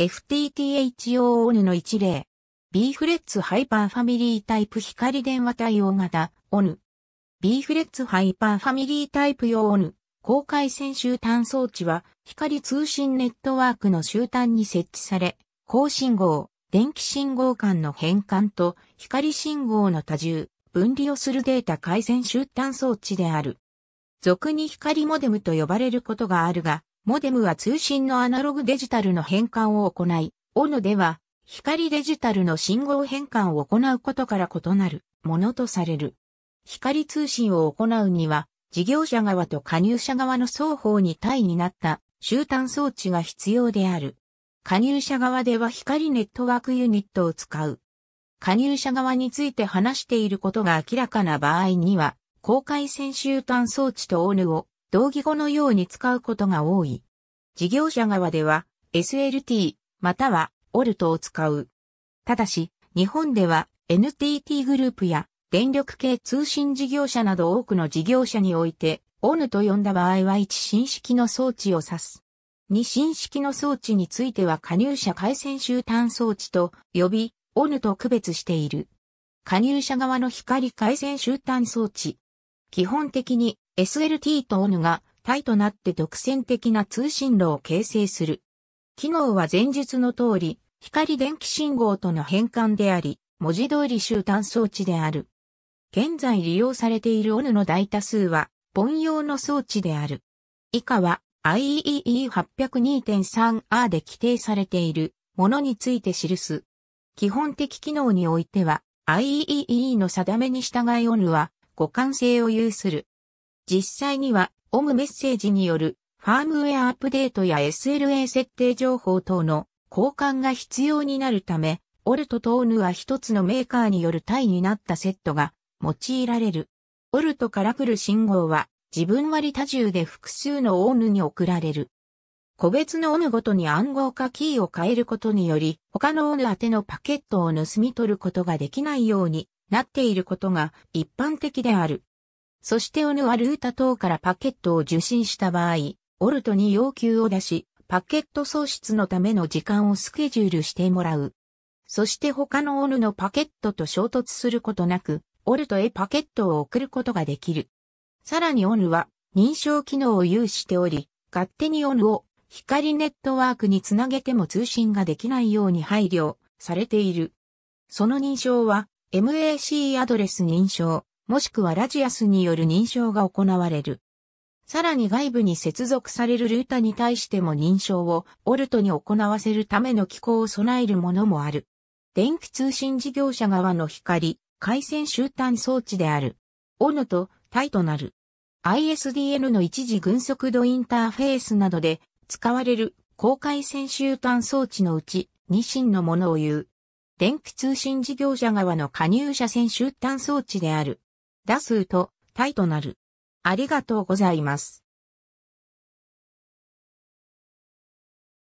FTTH 用 ON の一例。B フレッツハイパーファミリータイプ光電話対応型 ON。B フレッツハイパーファミリータイプ用 ON。高回線集端装置は光通信ネットワークの集端に設置され、高信号、電気信号間の変換と光信号の多重、分離をするデータ回線集端装置である。俗に光モデムと呼ばれることがあるが、モデムは通信のアナログデジタルの変換を行い、オ n では光デジタルの信号変換を行うことから異なるものとされる。光通信を行うには、事業者側と加入者側の双方に対になった集団装置が必要である。加入者側では光ネットワークユニットを使う。加入者側について話していることが明らかな場合には、公開線集端装置とオヌを同義語のように使うことが多い。事業者側では SLT または OLT を使う。ただし、日本では NTT グループや電力系通信事業者など多くの事業者において ON と呼んだ場合は1新式の装置を指す。2新式の装置については加入者回線終端装置と呼び、ON と区別している。加入者側の光回線終端装置。基本的に SLT と ON が対となって独占的な通信路を形成する。機能は前述の通り、光電気信号との変換であり、文字通り終端装置である。現在利用されている ON の大多数は、本用の装置である。以下は IEEE802.3R で規定されているものについて記す。基本的機能においては IEEE の定めに従い ON は互換性を有する。実際には、オムメッセージによるファームウェアアップデートや SLA 設定情報等の交換が必要になるため、オルトとオヌは一つのメーカーによる単位になったセットが用いられる。オルトから来る信号は自分割多重で複数のオヌに送られる。個別のオヌごとに暗号化キーを変えることにより、他のオヌ宛てのパケットを盗み取ることができないようになっていることが一般的である。そしてオヌはルータ等からパケットを受信した場合、オルトに要求を出し、パケット喪失のための時間をスケジュールしてもらう。そして他のオヌのパケットと衝突することなく、オルトへパケットを送ることができる。さらにオヌは認証機能を有しており、勝手にオヌを光ネットワークにつなげても通信ができないように配慮されている。その認証は MAC アドレス認証、もしくはラジアスによる認証が行われる。さらに外部に接続されるルータに対しても認証をオルトに行わせるための機構を備えるものもある。電気通信事業者側の光、回線終端装置である。オノとタイとなる。ISDN の一時軍速度インターフェースなどで使われる高回線集端装置のうち2芯のものを言う。電気通信事業者側の加入者線集端装置である。多数とタイとなる。ありがとうございます。